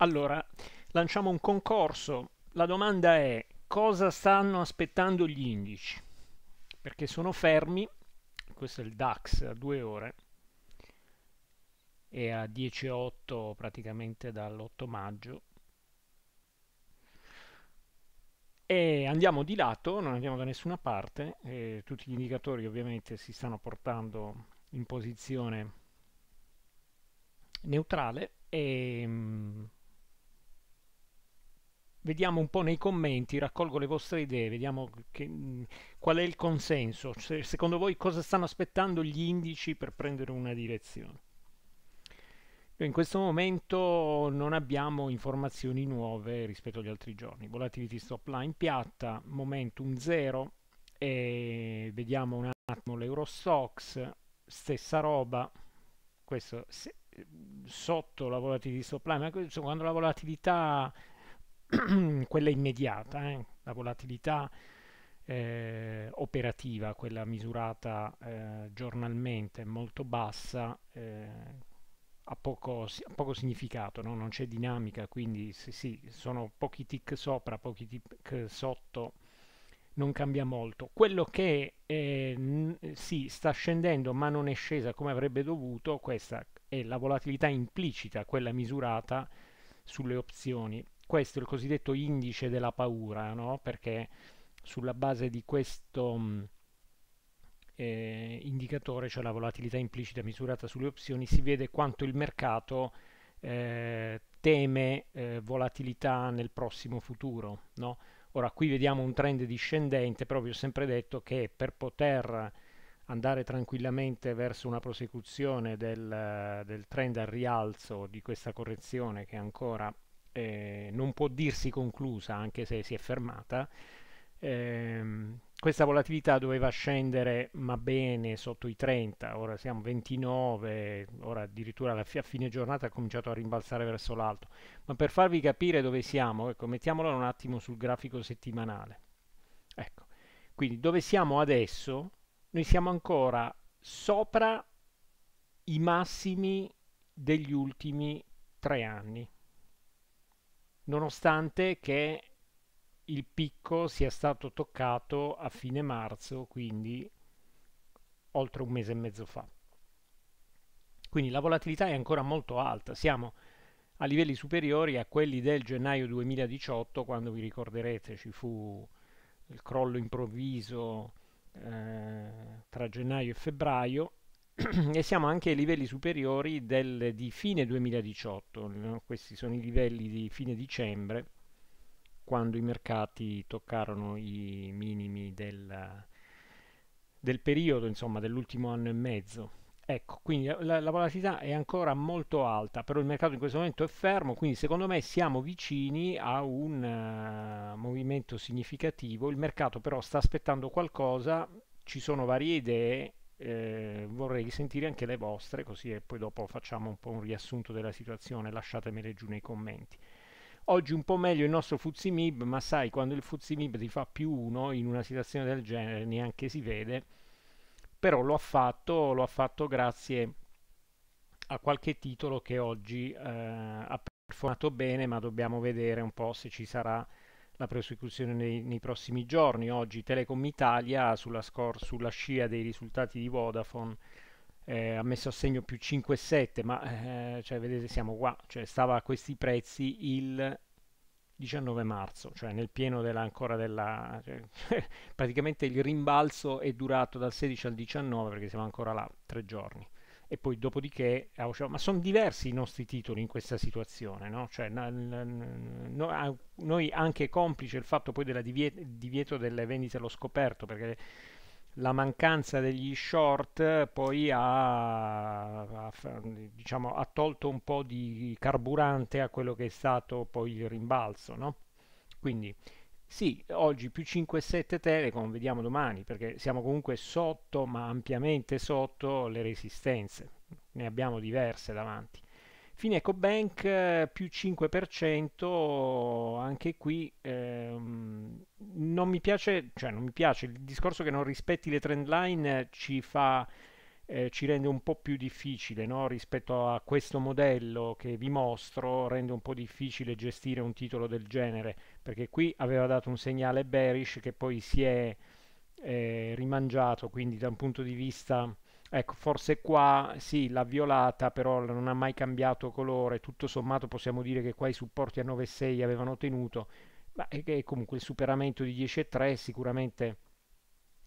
Allora, lanciamo un concorso. La domanda è cosa stanno aspettando gli indici? Perché sono fermi, questo è il DAX a due ore, è a 10.8 praticamente dall'8 maggio. E andiamo di lato, non andiamo da nessuna parte, eh, tutti gli indicatori ovviamente si stanno portando in posizione neutrale e... Mh, mm, vediamo un po' nei commenti, raccolgo le vostre idee, vediamo che, mm, qual è il consenso, se, secondo voi cosa stanno aspettando gli indici per prendere una direzione. In questo momento non abbiamo informazioni nuove rispetto agli altri giorni, volatility stop line piatta, momentum zero, e vediamo un attimo l'Eurostox, stessa roba, questo se, sotto la volatility stop line, ma quando la volatilità quella immediata, eh, la volatilità eh, operativa, quella misurata eh, giornalmente, molto bassa, eh, ha poco, ha, poco, significato, no? non c'è dinamica, quindi sì, sì, sono pochi tick sopra, pochi tick sotto, non cambia molto. Quello che eh, sì, sta scendendo ma non è scesa come avrebbe dovuto, questa è la volatilità implicita, quella misurata sulle opzioni questo è il cosiddetto indice della paura, no? perché sulla base di questo mm, eh, indicatore, cioè la volatilità implicita misurata sulle opzioni, si vede quanto il mercato eh, teme eh, volatilità nel prossimo futuro. No? Ora qui vediamo un trend discendente, però vi ho sempre detto che per poter andare tranquillamente verso una prosecuzione del, del trend al rialzo di questa correzione che ancora eh, non può dirsi conclusa, anche se si è fermata, ehm, questa volatilità doveva scendere ma bene sotto i 30, ora siamo 29, ora addirittura alla fi- a fine giornata ha cominciato a rimbalzare verso l'alto. Ma per farvi capire dove siamo, ecco, mettiamolo un attimo sul grafico settimanale. Ecco. Quindi dove siamo adesso? Noi siamo ancora sopra i massimi degli ultimi tre anni nonostante che il picco sia stato toccato a fine marzo, quindi oltre un mese e mezzo fa. Quindi la volatilità è ancora molto alta, siamo a livelli superiori a quelli del gennaio 2018, quando vi ricorderete ci fu il crollo improvviso eh, tra gennaio e febbraio e siamo anche ai livelli superiori del, di fine 2018, no? Eh, questi sono i livelli di fine dicembre, quando i mercati toccarono i minimi del, del periodo, insomma dell'ultimo anno e mezzo. Ecco, quindi la, la, volatilità è ancora molto alta, però il mercato in questo momento è fermo, quindi secondo me siamo vicini a un uh, movimento significativo. Il mercato però sta aspettando qualcosa, ci sono varie idee eh, vorrei sentire anche le vostre, così e poi dopo facciamo un po' un riassunto della situazione, lasciatemele giù nei commenti. Oggi un po' meglio il nostro Fuzimib, ma sai, quando il Fuzimib ti fa più uno, in una situazione del genere neanche si vede, però lo ha fatto, lo ha fatto grazie a qualche titolo che oggi eh, ha performato bene, ma dobbiamo vedere un po' se ci sarà la prosecuzione nei, nei, prossimi giorni. Oggi Telecom Italia, sulla, score, sulla scia dei risultati di Vodafone, eh, ha messo a segno più 5,7, ma eh, cioè, vedete siamo qua, cioè, stava a questi prezzi il 19 marzo, cioè nel pieno della, ancora della... Cioè, praticamente il rimbalzo è durato dal 16 al 19 perché siamo ancora là, tre giorni e poi dopodiché eh, ma sono diversi i nostri titoli in questa situazione no? cioè, noi anche complice il fatto poi del divieto delle vendite allo scoperto perché la mancanza degli short poi ha, ha, diciamo, ha tolto un po' di carburante a quello che è stato poi il rimbalzo no? quindi sì, oggi più 5,7 Telecom, vediamo domani, perché siamo comunque sotto, ma ampiamente sotto le resistenze. Ne abbiamo diverse davanti. Fineco Bank eh, più 5%, anche qui ehm, non mi piace, cioè non mi piace, il discorso che non rispetti le trend line eh, ci fa... Eh, ci rende un po' più difficile no? rispetto a questo modello che vi mostro, rende un po' difficile gestire un titolo del genere perché qui aveva dato un segnale bearish che poi si è eh, rimangiato, quindi da un punto di vista, ecco, forse qua sì, l'ha violata, però non ha mai cambiato colore, tutto sommato possiamo dire che qua i supporti a 9,6 avevano tenuto, ma è, comunque il superamento di 10,3 è sicuramente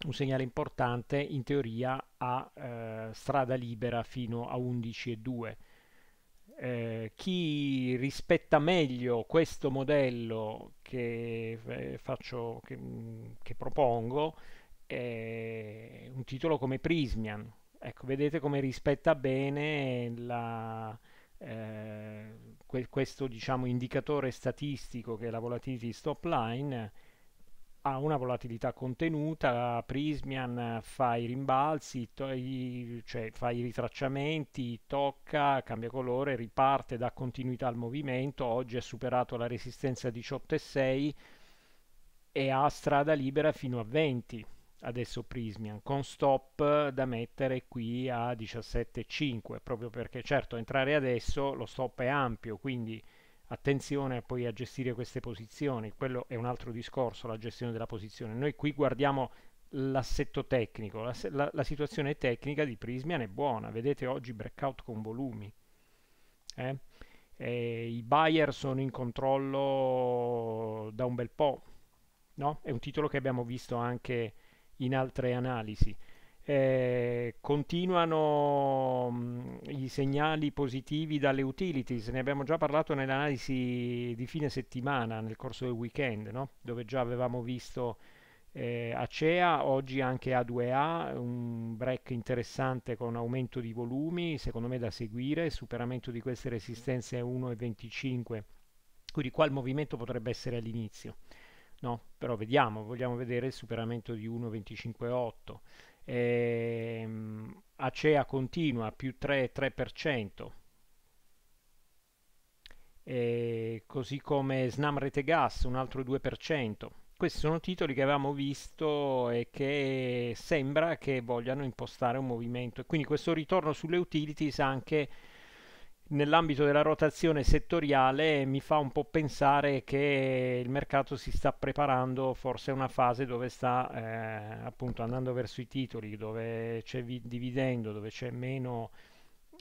un segnale importante, in teoria ha eh, strada libera fino a 11,2 eh, chi rispetta meglio questo modello che, eh, faccio, che, mm, che propongo è un titolo come Prismian. Ecco, vedete come rispetta bene la, eh, que questo diciamo, indicatore statistico che è la volatility stop line ha una volatilità contenuta, Prismian fa i rimbalzi, i, cioè fa i ritracciamenti, tocca, cambia colore, riparte, dà continuità al movimento, oggi ha superato la resistenza 18,6 e ha strada libera fino a 20 adesso Prismian con stop da mettere qui a 17,5 proprio perché certo entrare adesso lo stop è ampio quindi attenzione a poi a gestire queste posizioni, quello è un altro discorso, la gestione della posizione. Noi qui guardiamo l'assetto tecnico, la, la, la situazione tecnica di Prismian è buona, vedete oggi breakout con volumi. Eh? I buyer sono in controllo da un bel po', no? è un titolo che abbiamo visto anche in altre analisi eh, continuano mh, i segnali positivi dalle utilities, ne abbiamo già parlato nell'analisi di fine settimana, nel corso del weekend, no? dove già avevamo visto eh, Acea, oggi anche A2A, un break interessante con aumento di volumi, secondo me da seguire, superamento di queste resistenze 1,25, quindi qua il movimento potrebbe essere all'inizio. No, però vediamo, vogliamo vedere il superamento di 1,25,8 ehm, Acea continua più 3,3%, e eh, così come Snam Rete Gas un altro 2%. Questi sono titoli che avevamo visto e che sembra che vogliano impostare un movimento. Quindi questo ritorno sulle utilities anche nell'ambito della rotazione settoriale mi fa un po' pensare che il mercato si sta preparando forse a una fase dove sta eh, appunto andando verso i titoli, dove c'è dividendo, dove c'è meno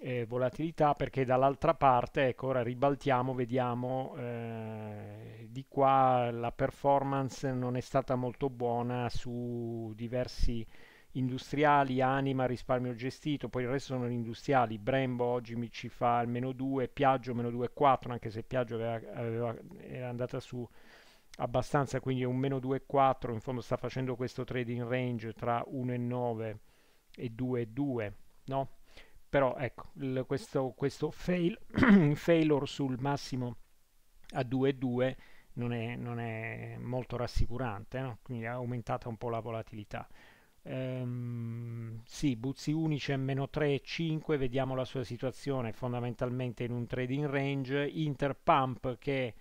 eh, volatilità, perché dall'altra parte, ecco ora ribaltiamo, vediamo eh, di qua la performance non è stata molto buona su diversi industriali, Anima, risparmio gestito, poi il resto sono gli industriali, Brembo oggi mi ci fa al meno 2, Piaggio meno 2,4, anche se Piaggio aveva, aveva, era andata su abbastanza, quindi è un meno 2,4, in fondo sta facendo questo trading range tra 1,9 e 2,2, no? Però ecco, il, questo, questo fail, failure sul massimo a 2,2 non è, non è molto rassicurante, no? quindi ha aumentato un po' la volatilità. Ehm, sì, Buzzi unice è -3 5, vediamo la sua situazione fondamentalmente in un trading range. Interpump che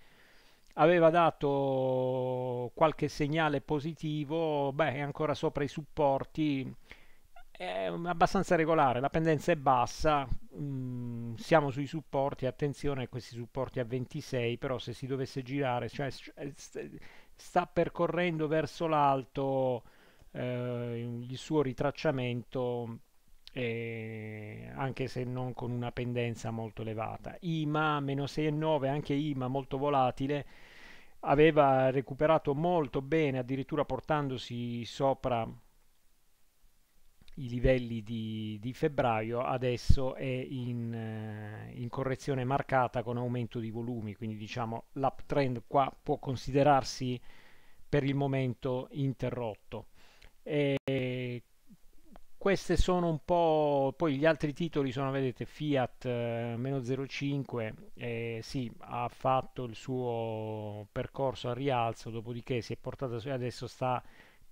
aveva dato qualche segnale positivo, beh, è ancora sopra i supporti, è abbastanza regolare, la pendenza è bassa, mm, siamo sui supporti, attenzione a questi supporti a 26, però se si dovesse girare, cioè eh, sta percorrendo verso l'alto eh, il suo ritracciamento eh, anche se non con una pendenza molto elevata. IMA meno 6,9, anche IMA molto volatile, aveva recuperato molto bene, addirittura portandosi sopra i livelli di, di febbraio, adesso è in, eh, in, correzione marcata con aumento di volumi, quindi diciamo l'uptrend qua può considerarsi per il momento interrotto. E queste sono un po'... poi gli altri titoli sono, vedete, Fiat eh, meno 0,5, eh, sì, ha fatto il suo percorso al rialzo, dopodiché si è portata su adesso sta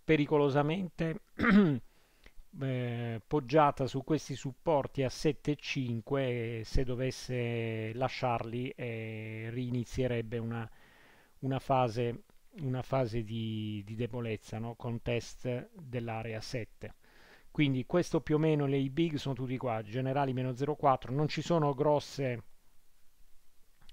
pericolosamente eh, poggiata su questi supporti a 7,5 se dovesse lasciarli eh, rinizierebbe una, una fase una fase di, di debolezza no? con test dell'area 7 quindi questo più o meno le i big sono tutti qua generali meno 0,4 non ci sono grosse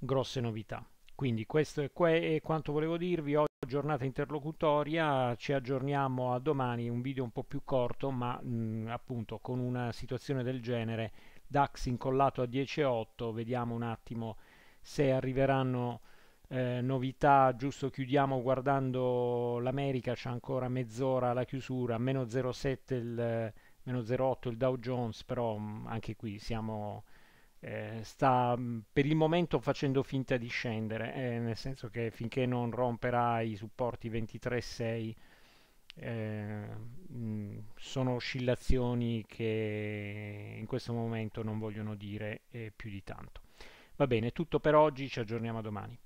grosse novità quindi questo è, qua, è quanto volevo dirvi oggi giornata interlocutoria ci aggiorniamo a domani un video un po' più corto ma mh, mm, appunto con una situazione del genere DAX incollato a 10,8 vediamo un attimo se arriveranno eh, novità, giusto chiudiamo guardando l'America, c'è ancora mezz'ora alla chiusura, meno 0,7 il, meno 0,8 il Dow Jones, però mm, anche qui siamo, eh, sta mm, per il momento facendo finta di scendere, eh, nel senso che finché non romperà i supporti 23,6 eh, mh, mm, sono oscillazioni che in questo momento non vogliono dire eh, più di tanto. Va bene, tutto per oggi, ci aggiorniamo domani.